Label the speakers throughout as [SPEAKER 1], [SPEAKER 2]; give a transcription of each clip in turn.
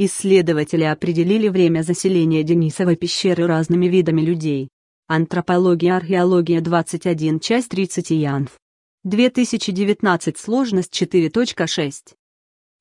[SPEAKER 1] Исследователи определили время заселения Денисовой пещеры разными видами людей. Антропология археология 21 часть 30 Янв. 2019 сложность 4.6.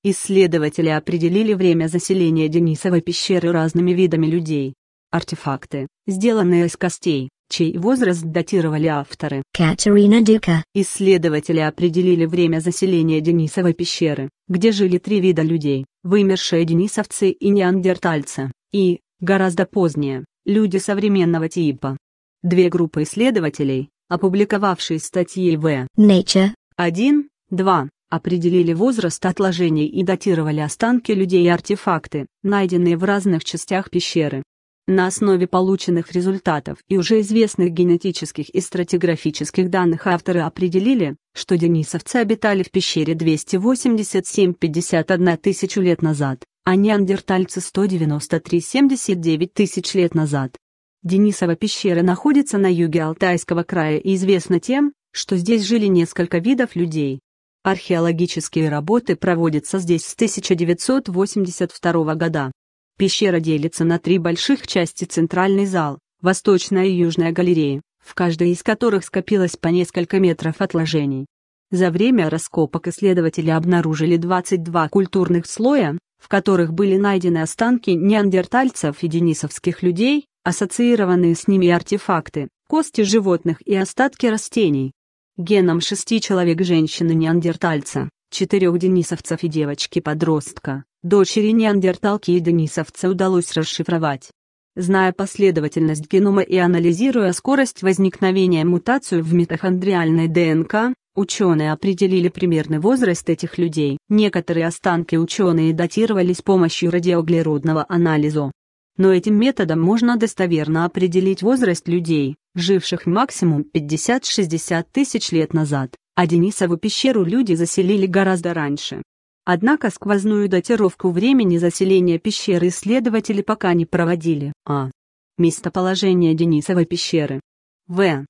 [SPEAKER 1] Исследователи определили время заселения Денисовой пещеры разными видами людей. Артефакты, сделанные из костей, чей возраст датировали авторы.
[SPEAKER 2] Катерина Дюка.
[SPEAKER 1] Исследователи определили время заселения Денисовой пещеры, где жили три вида людей – вымершие денисовцы и неандертальцы, и, гораздо позднее, люди современного типа. Две группы исследователей, опубликовавшие статьи в Nature 1, 2, определили возраст отложений и датировали останки людей и артефакты, найденные в разных частях пещеры. На основе полученных результатов и уже известных генетических и стратиграфических данных авторы определили, что денисовцы обитали в пещере 287-51 тысячу лет назад, а неандертальцы 193-79 тысяч лет назад. Денисова пещера находится на юге Алтайского края и известна тем, что здесь жили несколько видов людей. Археологические работы проводятся здесь с 1982 года. Пещера делится на три больших части центральный зал, восточная и южная галереи, в каждой из которых скопилось по несколько метров отложений. За время раскопок исследователи обнаружили 22 культурных слоя, в которых были найдены останки неандертальцев и денисовских людей, ассоциированные с ними артефакты, кости животных и остатки растений. Геном шести человек женщины-неандертальца четырех денисовцев и девочки-подростка, дочери неандерталки и денисовца удалось расшифровать. Зная последовательность генома и анализируя скорость возникновения мутаций в митохондриальной ДНК, ученые определили примерный возраст этих людей. Некоторые останки ученые датировали с помощью радиоуглеродного анализа. Но этим методом можно достоверно определить возраст людей, живших максимум 50-60 тысяч лет назад а Денисову пещеру люди заселили гораздо раньше. Однако сквозную датировку времени заселения пещеры исследователи пока не проводили. А. Местоположение Денисовой пещеры. В.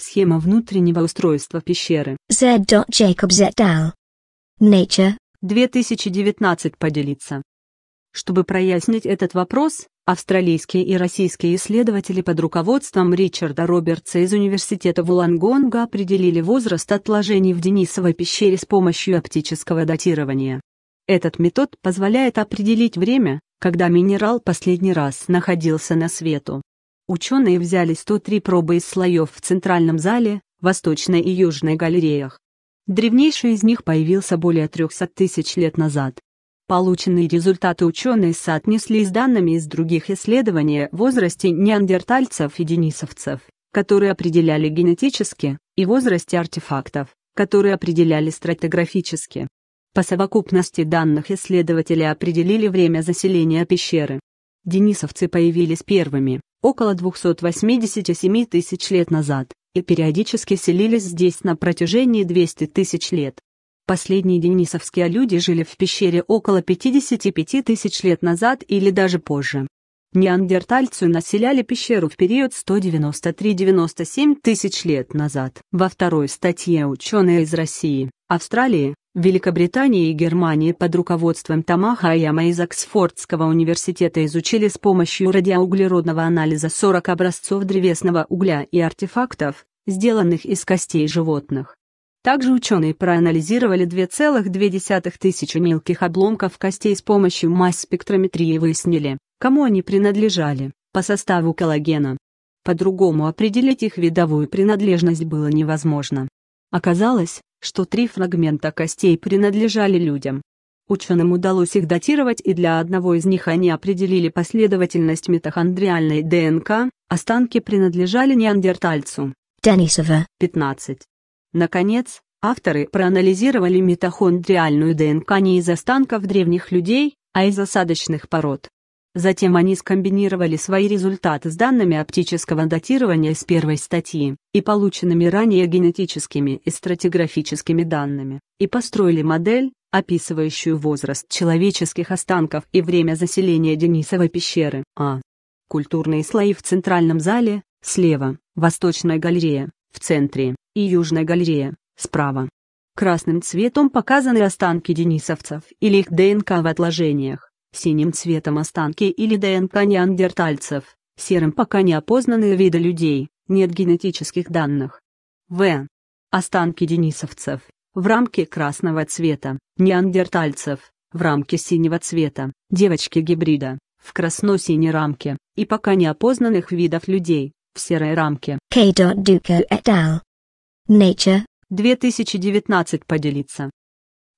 [SPEAKER 1] Схема внутреннего устройства пещеры.
[SPEAKER 2] Z. Jacobs et al. Nature.
[SPEAKER 1] 2019 поделиться. Чтобы прояснить этот вопрос, австралийские и российские исследователи под руководством Ричарда Робертса из университета Вулангонга определили возраст отложений в Денисовой пещере с помощью оптического датирования. Этот метод позволяет определить время, когда минерал последний раз находился на свету. Ученые взяли 103 пробы из слоев в центральном зале, восточной и южной галереях. Древнейший из них появился более 300 тысяч лет назад. Полученные результаты ученые соотнесли с данными из других исследований в возрасте неандертальцев и денисовцев, которые определяли генетически, и возрасте артефактов, которые определяли стратиграфически. По совокупности данных исследователи определили время заселения пещеры. Денисовцы появились первыми, около 287 тысяч лет назад, и периодически селились здесь на протяжении 200 тысяч лет. Последние денисовские люди жили в пещере около 55 тысяч лет назад или даже позже. Неандертальцы населяли пещеру в период 193-97 тысяч лет назад. Во второй статье ученые из России, Австралии, Великобритании и Германии под руководством Тамаха и из Оксфордского университета изучили с помощью радиоуглеродного анализа 40 образцов древесного угля и артефактов, сделанных из костей животных. Также ученые проанализировали 2,2 тысячи мелких обломков костей с помощью масс-спектрометрии и выяснили, кому они принадлежали, по составу коллагена. По-другому определить их видовую принадлежность было невозможно. Оказалось, что три фрагмента костей принадлежали людям. Ученым удалось их датировать и для одного из них они определили последовательность митохондриальной ДНК, останки принадлежали неандертальцу.
[SPEAKER 2] Денисова.
[SPEAKER 1] 15. Наконец, авторы проанализировали митохондриальную ДНК не из останков древних людей, а из осадочных пород. Затем они скомбинировали свои результаты с данными оптического датирования с первой статьи и полученными ранее генетическими и стратиграфическими данными, и построили модель, описывающую возраст человеческих останков и время заселения Денисовой пещеры. А. Культурные слои в центральном зале, слева, восточная галерея, в центре, и Южная галерея, справа. Красным цветом показаны останки денисовцев или их ДНК в отложениях, синим цветом останки или ДНК неандертальцев, серым пока не опознанные виды людей, нет генетических данных. В. Останки денисовцев, в рамке красного цвета, неандертальцев, в рамке синего цвета, девочки-гибрида, в красно-синей рамке, и пока не опознанных видов людей, в серой
[SPEAKER 2] рамке. K. Дуко et al. Nature
[SPEAKER 1] 2019 поделиться.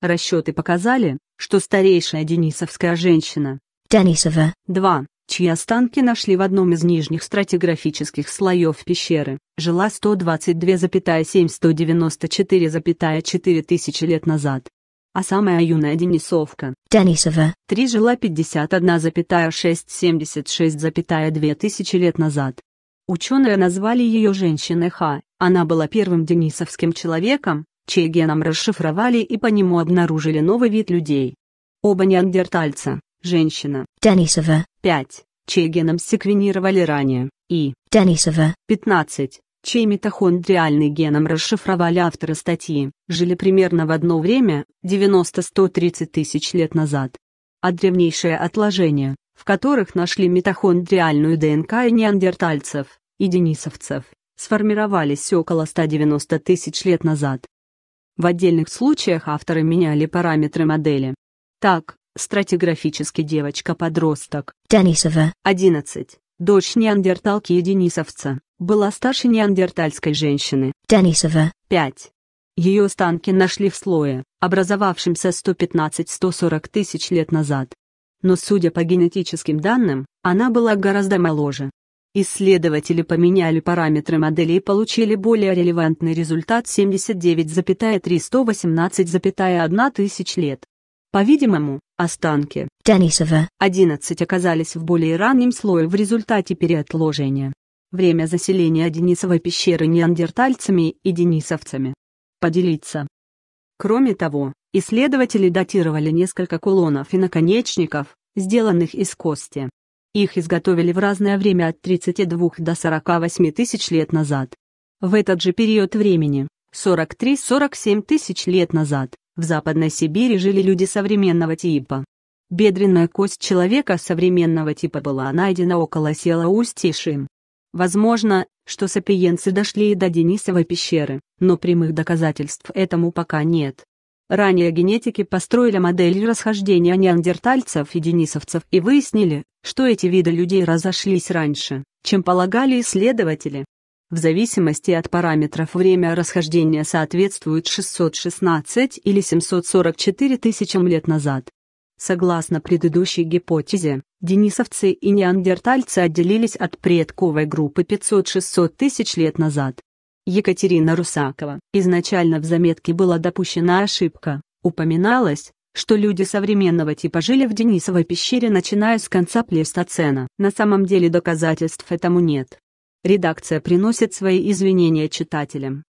[SPEAKER 1] Расчеты показали, что старейшая денисовская женщина
[SPEAKER 2] Денисова
[SPEAKER 1] 2, чьи останки нашли в одном из нижних стратиграфических слоев пещеры, жила 122,7194,4 тысячи лет назад. А самая юная Денисовка
[SPEAKER 2] Денисова
[SPEAKER 1] 3 жила 51,676,2 тысячи лет назад. Ученые назвали ее женщиной Ха она была первым денисовским человеком, чей геном расшифровали и по нему обнаружили новый вид людей. Оба неандертальца, женщина.
[SPEAKER 2] Денисова.
[SPEAKER 1] 5. Чей геном секвенировали ранее, и.
[SPEAKER 2] Денисова.
[SPEAKER 1] 15. Чей митохондриальный геном расшифровали авторы статьи, жили примерно в одно время, 90-130 тысяч лет назад. А древнейшие отложения, в которых нашли митохондриальную ДНК и неандертальцев, и денисовцев, сформировались около 190 тысяч лет назад. В отдельных случаях авторы меняли параметры модели. Так, стратиграфически девочка-подросток.
[SPEAKER 2] Денисова.
[SPEAKER 1] 11. Дочь неандерталки и денисовца. Была старше неандертальской женщины.
[SPEAKER 2] Денисова.
[SPEAKER 1] 5. Ее останки нашли в слое, образовавшемся 115-140 тысяч лет назад. Но судя по генетическим данным, она была гораздо моложе. Исследователи поменяли параметры модели и получили более релевантный результат 79,3118,1 тысяч лет. По-видимому, останки
[SPEAKER 2] Денисова
[SPEAKER 1] 11 оказались в более раннем слое в результате переотложения. Время заселения Денисовой пещеры неандертальцами и денисовцами. Поделиться. Кроме того, исследователи датировали несколько кулонов и наконечников, сделанных из кости. Их изготовили в разное время от 32 до 48 тысяч лет назад. В этот же период времени, 43-47 тысяч лет назад, в Западной Сибири жили люди современного типа. Бедренная кость человека современного типа была найдена около села Устишим. Возможно, что сапиенцы дошли и до Денисовой пещеры, но прямых доказательств этому пока нет. Ранее генетики построили модель расхождения неандертальцев и денисовцев и выяснили, что эти виды людей разошлись раньше, чем полагали исследователи. В зависимости от параметров время расхождения соответствует 616 или 744 тысячам лет назад. Согласно предыдущей гипотезе, денисовцы и неандертальцы отделились от предковой группы 500-600 тысяч лет назад. Екатерина Русакова. Изначально в заметке была допущена ошибка, упоминалось, что люди современного типа жили в Денисовой пещере начиная с конца плестоцена. На самом деле доказательств этому нет. Редакция приносит свои извинения читателям.